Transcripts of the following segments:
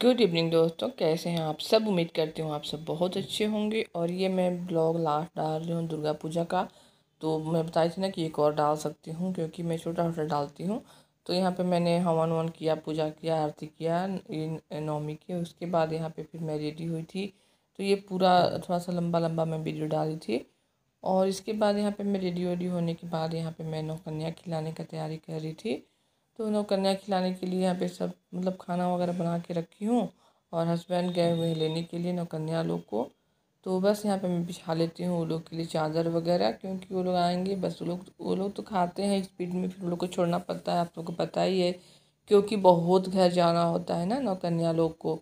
good evening दोस्तों कैसे हैं आप सब उम्मीद करती हूँ आप सब बहुत अच्छे होंगे और ये मैं ब्लॉग लास्ट डाल रही हूँ दुर्गा पूजा का तो मैं बताई थी ना कि एक और डाल सकती हूँ क्योंकि मैं छोटा छोटा डालती हूँ तो यहाँ पे मैंने हवन वन किया पूजा किया आरती किया नौमी के उसके बाद यहाँ पर फिर मैं रेडी हुई थी तो ये पूरा थोड़ा सा लंबा लंबा मैं वीडियो डाली थी और इसके बाद यहाँ पर मैं रेडी वेडी होने के बाद यहाँ पर मैं नौकन्या खिलाने का तैयारी कर रही थी तो उन कन्या खिलाने के लिए यहाँ पे सब मतलब खाना वगैरह बना के रखी हूँ और हस्बैंड गए हुए हैं लेने के लिए नौकन्या लोग को तो बस यहाँ पे मैं बिछा लेती हूँ वो लोग के लिए चादर वगैरह क्योंकि वो लोग आएंगे बस वो लोग वो लोग तो खाते हैं स्पीड में फिर उन लोग को छोड़ना पड़ता है आप लोग को पता ही है क्योंकि बहुत घर जाना होता है ना नौकन्या लोग को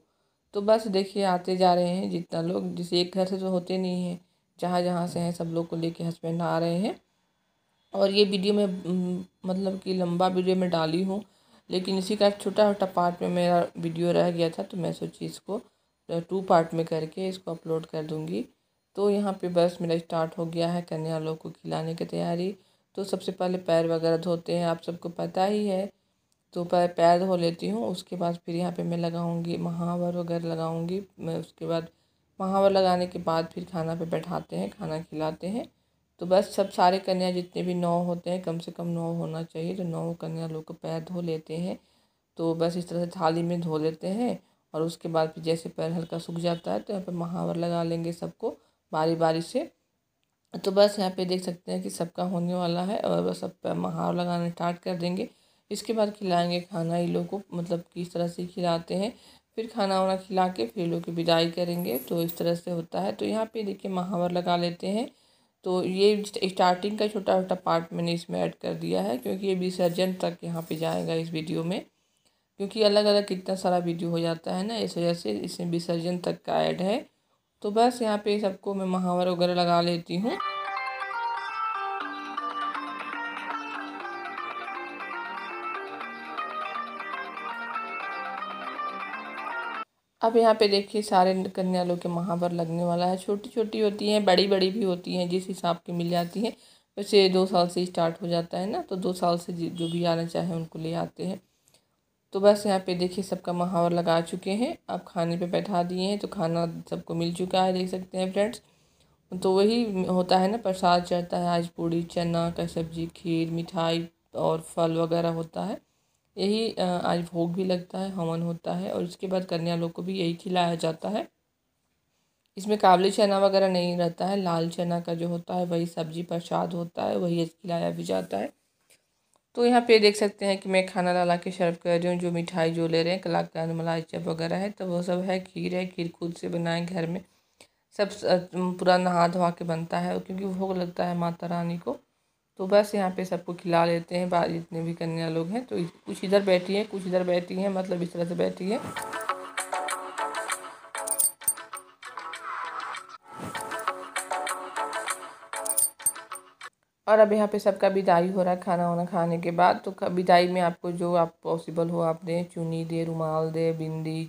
तो बस देखिए आते जा रहे हैं जितना लोग जिसे एक घर से तो होते नहीं हैं जहाँ जहाँ से हैं सब लोग को लेके हस्बैंड आ रहे हैं और ये वीडियो मैं मतलब कि लंबा वीडियो में डाली हूँ लेकिन इसी का एक छोटा छोटा पार्ट में मेरा वीडियो रह गया था तो मैं सोची इसको टू पार्ट में करके इसको अपलोड कर दूँगी तो यहाँ पे बस मेरा स्टार्ट हो गया है कन्या लोग को खिलाने की तैयारी तो सबसे पहले पैर वगैरह धोते हैं आप सबको पता ही है तो पैर पैर धो लेती हूँ उसके बाद फिर यहाँ पे मैं लगाऊँगी महावर वगैरह लगाऊँगी मैं उसके बाद महावर लगाने के बाद फिर खाना पे बैठाते हैं खाना खिलाते हैं तो बस सब सारे कन्या जितने भी नौ होते हैं कम से कम नौ होना चाहिए तो नौ कन्या लोग को पैर धो लेते हैं तो बस इस तरह से थाली में धो लेते हैं और उसके बाद फिर जैसे पैर हल्का सूख जाता है तो यहाँ पर महावर लगा लेंगे सबको बारी बारी से तो बस यहाँ पे देख सकते हैं कि सबका होने वाला है और बस अब महावर लगाना स्टार्ट कर देंगे इसके बाद खिलाएंगे खाना ये लोग को मतलब किस तरह से खिलाते हैं फिर खाना वाना खिला के फिर लोग की विदाई करेंगे तो इस तरह से होता है तो यहाँ पे देखिए महावर लगा लेते हैं तो ये स्टार्टिंग का छोटा छोटा पार्ट मैंने इसमें ऐड कर दिया है क्योंकि ये विसर्जन तक यहाँ पे जाएगा इस वीडियो में क्योंकि अलग अलग कितना सारा वीडियो हो जाता है ना इस वजह से इसमें विसर्जन तक का ऐड है तो बस यहाँ पे सबको मैं महावर वगैरह लगा लेती हूँ अब यहाँ पे देखिए सारे कन्या लोग के महावर लगने वाला है छोटी छोटी होती हैं बड़ी बड़ी भी होती हैं जिस हिसाब की मिल जाती हैं वैसे दो साल से स्टार्ट हो जाता है ना तो दो साल से जो भी आना चाहे उनको ले आते हैं तो बस यहाँ पे देखिए सबका महावर लगा चुके हैं अब खाने पे बैठा दिए हैं तो खाना सबको मिल चुका है देख सकते हैं फ्रेंड्स तो वही होता है ना प्रसाद चढ़ता है आज पूड़ी चना का सब्जी खीर मिठाई और फल वगैरह होता है यही आज भोग भी लगता है हवन होता है और उसके बाद कन्या लोग को भी यही खिलाया जाता है इसमें काबली चना वगैरह नहीं रहता है लाल चना का जो होता है वही सब्जी प्रसाद होता है वही खिलाया भी जाता है तो यहाँ पे देख सकते हैं कि मैं खाना ला के शर्फ कर रही हूँ जो मिठाई जो ले रहे हैं कलाकंद मलाई चप वगैरह है तो वो सब है खीर है खीर खुद से बनाए घर में सब पूरा नहा धोवा के बनता है क्योंकि भोग लगता है माता रानी को तो बस यहाँ पे सबको खिला लेते हैं बाहर जितने भी कन्या लोग हैं तो कुछ इधर बैठी है कुछ इधर बैठी है मतलब इस तरह से बैठी है और अब यहाँ पे सबका विदाई हो रहा है खाना वाना खाने के बाद तो विदाई में आपको जो आप पॉसिबल हो आप दें चुनी दे रुमाल दे बिंदी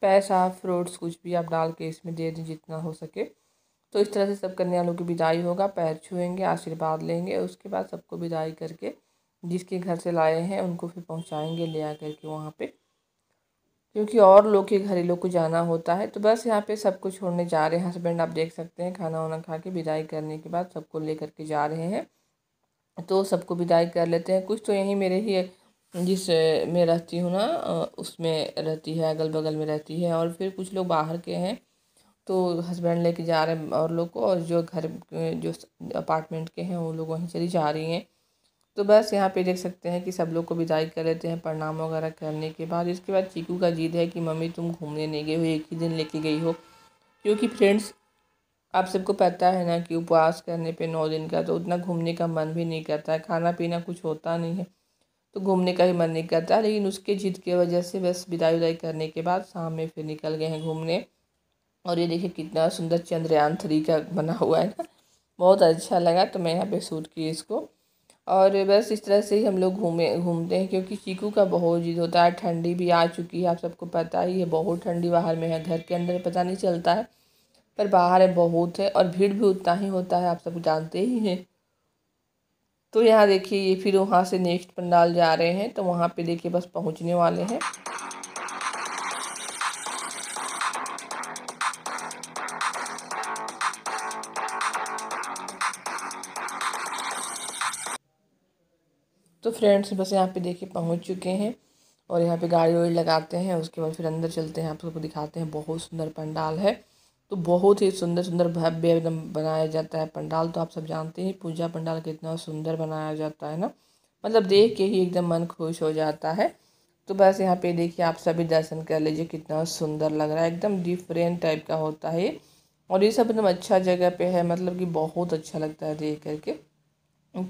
पैसा फ्रूट्स कुछ भी आप डाल के इसमें दे दें जितना हो सके तो इस तरह से सब कन्या वालों की विदाई होगा पैर छुएंगे आशीर्वाद लेंगे और उसके बाद सबको विदाई करके जिसके घर से लाए हैं उनको फिर पहुंचाएंगे ले आ करके वहाँ पे क्योंकि और लोग के घर लोग को जाना होता है तो बस यहाँ पे सबको छोड़ने जा रहे हैं हस्बैंड आप देख सकते हैं खाना वाना खा के विदाई करने के बाद सबको ले करके जा रहे हैं तो सबको विदाई कर लेते हैं कुछ तो यहीं मेरे ही जिस में रहती हूँ ना उसमें रहती है अगल बगल में रहती है और फिर कुछ लोग बाहर के हैं तो हस्बैंड लेके जा रहे हैं और लोग को और जो घर जो अपार्टमेंट के हैं वो लोग वहीं चली जा रही हैं तो बस यहाँ पे देख सकते हैं कि सब लोग को विदाई कर लेते हैं प्रणाम वगैरह करने के बाद इसके बाद चीकू का जिद है कि मम्मी तुम घूमने नहीं गए हो एक ही दिन लेके गई हो क्योंकि फ्रेंड्स आप सबको पता है ना कि उपवास करने पे नौ दिन का तो उतना घूमने का मन भी नहीं करता है खाना पीना कुछ होता नहीं है तो घूमने का ही मन नहीं करता लेकिन उसके जीत की वजह से बस विदाई उदाई करने के बाद शाम में फिर निकल गए हैं घूमने और ये देखिए कितना सुंदर चंद्रयान थ्री का बना हुआ है ना बहुत अच्छा लगा तो मैं यहाँ पे सूट किए इसको और बस इस तरह से ही हम लोग घूमे घूमते हैं क्योंकि चीकू का बहुत जिद होता है ठंडी भी आ चुकी है आप सबको पता ही है बहुत ठंडी बाहर में है घर के अंदर पता नहीं चलता है पर बाहर है बहुत है और भीड़ भी उतना ही होता है आप सब जानते ही हैं तो यहाँ देखिए ये फिर वहाँ से नेक्स्ट पंडाल जा रहे हैं तो वहाँ पे देखिए बस पहुँचने वाले हैं तो फ्रेंड्स बस यहाँ पे देखिए पहुँच चुके हैं और यहाँ पे गाड़ी वाड़ी लगाते हैं उसके बाद फिर अंदर चलते हैं आप सबको दिखाते हैं बहुत सुंदर पंडाल है तो बहुत ही सुंदर सुंदर भव्य एकदम बनाया जाता है पंडाल तो आप सब जानते हैं पूजा पंडाल कितना सुंदर बनाया जाता है ना मतलब देख के ही एकदम मन खुश हो जाता है तो बस यहाँ पे देखिए आप सभी दर्शन कर लीजिए कितना सुंदर लग रहा है एकदम डिफरेंट टाइप का होता है और ये सब एकदम अच्छा जगह पे है मतलब कि बहुत अच्छा लगता है देख करके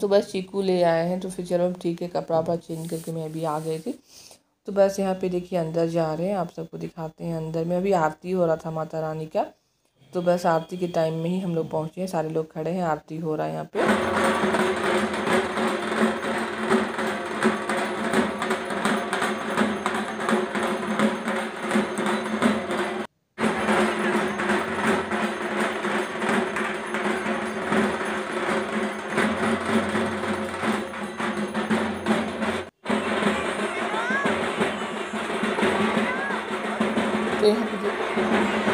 तो बस चीकू ले आए हैं तो फिर चलो ठीक है कपड़ा वपड़ा चेंज करके मैं अभी आ गई थी तो बस यहाँ पे देखिए अंदर जा रहे हैं आप सबको दिखाते हैं अंदर में अभी आरती हो रहा था माता रानी का तो बस आरती के टाइम में ही हम लोग पहुँचे हैं सारे लोग खड़े हैं आरती हो रहा है यहाँ पर सकते हैं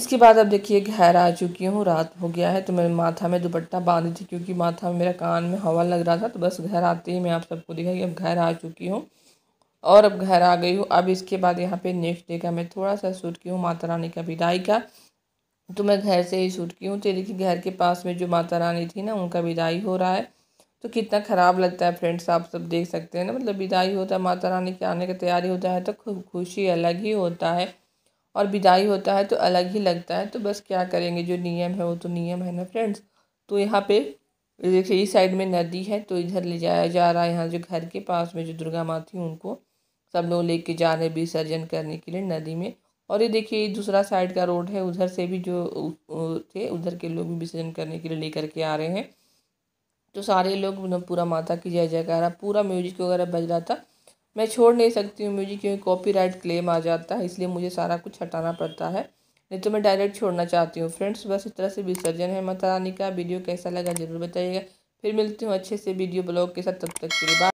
इसके बाद अब देखिए घर आ चुकी हूँ रात हो गया है तो मैं माथा में दुपट्टा बांधी थी क्योंकि माथा में मेरा कान में हवा लग रहा था तो बस घर आते ही मैं आप सबको दिखाई कि अब घर आ चुकी हूँ और अब घर आ गई हूँ अब इसके बाद यहाँ पे नेक्स्ट डे का मैं थोड़ा सा सूट की हूँ माता रानी का विदाई का तो मैं घर से ही छूट गई हूँ तेरे की घर के पास में जो माता रानी थी ना उनका विदाई हो रहा है तो कितना ख़राब लगता है फ्रेंड्स आप सब देख सकते हैं ना मतलब विदाई होता है माता रानी के आने का तैयारी होता है तो खुशी अलग ही होता है और विदाई होता है तो अलग ही लगता है तो बस क्या करेंगे जो नियम है वो तो नियम है ना फ्रेंड्स तो यहाँ पे देखिए इस साइड में नदी है तो इधर ले जाया जा रहा है यहाँ जो घर के पास में जो दुर्गा माँ थी उनको सब लोग लेके जा रहे विसर्जन करने के लिए नदी में और ये देखिए दूसरा साइड का रोड है उधर से भी जो थे उधर के लोग भी विसर्जन करने के लिए लेकर के आ रहे हैं तो सारे लोग पूरा माता की जय जयकारा पूरा म्यूजिक वगैरह बज रहा था मैं छोड़ नहीं सकती हूँ म्यूजिक क्योंकि कॉपीराइट क्लेम आ जाता है इसलिए मुझे सारा कुछ हटाना पड़ता है नहीं तो मैं डायरेक्ट छोड़ना चाहती हूँ फ्रेंड्स बस इस तरह से विसर्जन है माता रानी का वीडियो कैसा लगा ज़रूर बताइएगा फिर मिलती हूँ अच्छे से वीडियो ब्लॉग के साथ तब तक के लिए